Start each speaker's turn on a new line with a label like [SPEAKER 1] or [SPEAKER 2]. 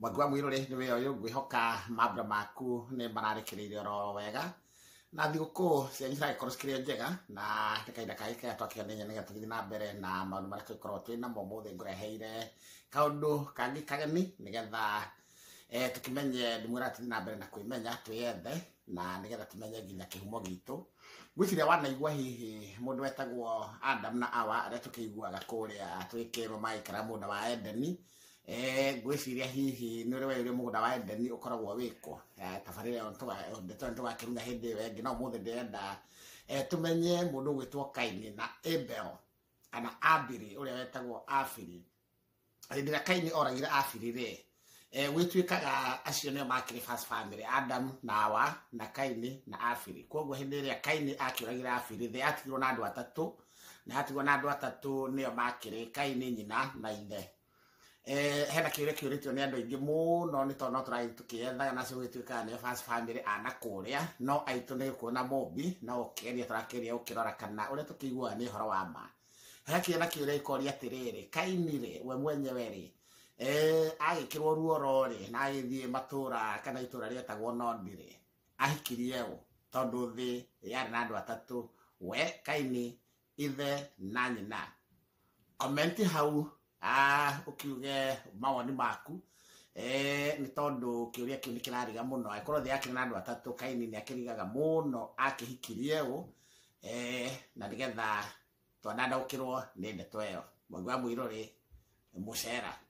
[SPEAKER 1] mwangi wa mwirore ni we uyu ngwihoka mambura maku ni mararekereire oro wega na thiguku cianyu ciragikorwo cikiri njega na kahinda kangi kega twakigania nigetha tugithi na mbere na maundu maria tugikorwo twi namo muthi ngureheire kaundu kangi kageni nigetha e, tukimenye ndimwira tuthi na mbere na kwimenya twiyethe na nigetha tumenye nginya kihumo gitu gwiciria wanaigua hihi mundu wetagwo adam na awa aria tukiiguaga kuria twi maikara munda wa edeni Eh, ngwĩciria hihi nĩ ũrĩ weire mũgũnda wa Edeni ũkoragwo wĩkwo tabarĩra ĩyo tũgakĩruga hĩndĩ ĩyo ĩngĩ na ũmũthĩ ndĩrenda eh, tũmenye mũndũ ũgwĩtwo Kaini na ebel kana Abiri ũrĩa wetagwo Abiri hĩndĩ ĩrĩa Kaini oragire Abiri rĩ eh, gwĩtuĩkaga acio nĩo makĩrĩ first family Adam na Awa na Kaini na Abiri koguo hĩndĩ ĩrĩa Kaini akĩũragire Abiri thĩ atigirwo na andũ atatũ na atigirwo na andũ atatũ nĩo makĩrĩ Kaini nyina na ithe hena kä ure kä rä tio nä andå aingä må no nä tondå no tå ragä tå kä ethaga nacio gä tuä kaga nä family ana kå rä a no aitå nä kuona mobi na å keria tå rakeria å kä rora kana å rä a tå kä iguaga nä horo wa ma hekire na kä å rä a ikoria atä rä rä kainire we mwenyewe rä eh, agä kä rwo ruoro rä na agä thiä matå ra kana itå ra rä etagwo nondi rĩ ahikirie å tondå thä yarä na andå atatå we kaini ithe na nyina komenti hau ukiuge mawoni maku e, nä tondå kä å ria kä u nä kä rariga må no akorwo thä akä na andå atatå kaini nä akä rigaga må no akä hikirie å e, na nä getha twanandaå kä rwo nä ndeto ä yo wa må irå rä må cera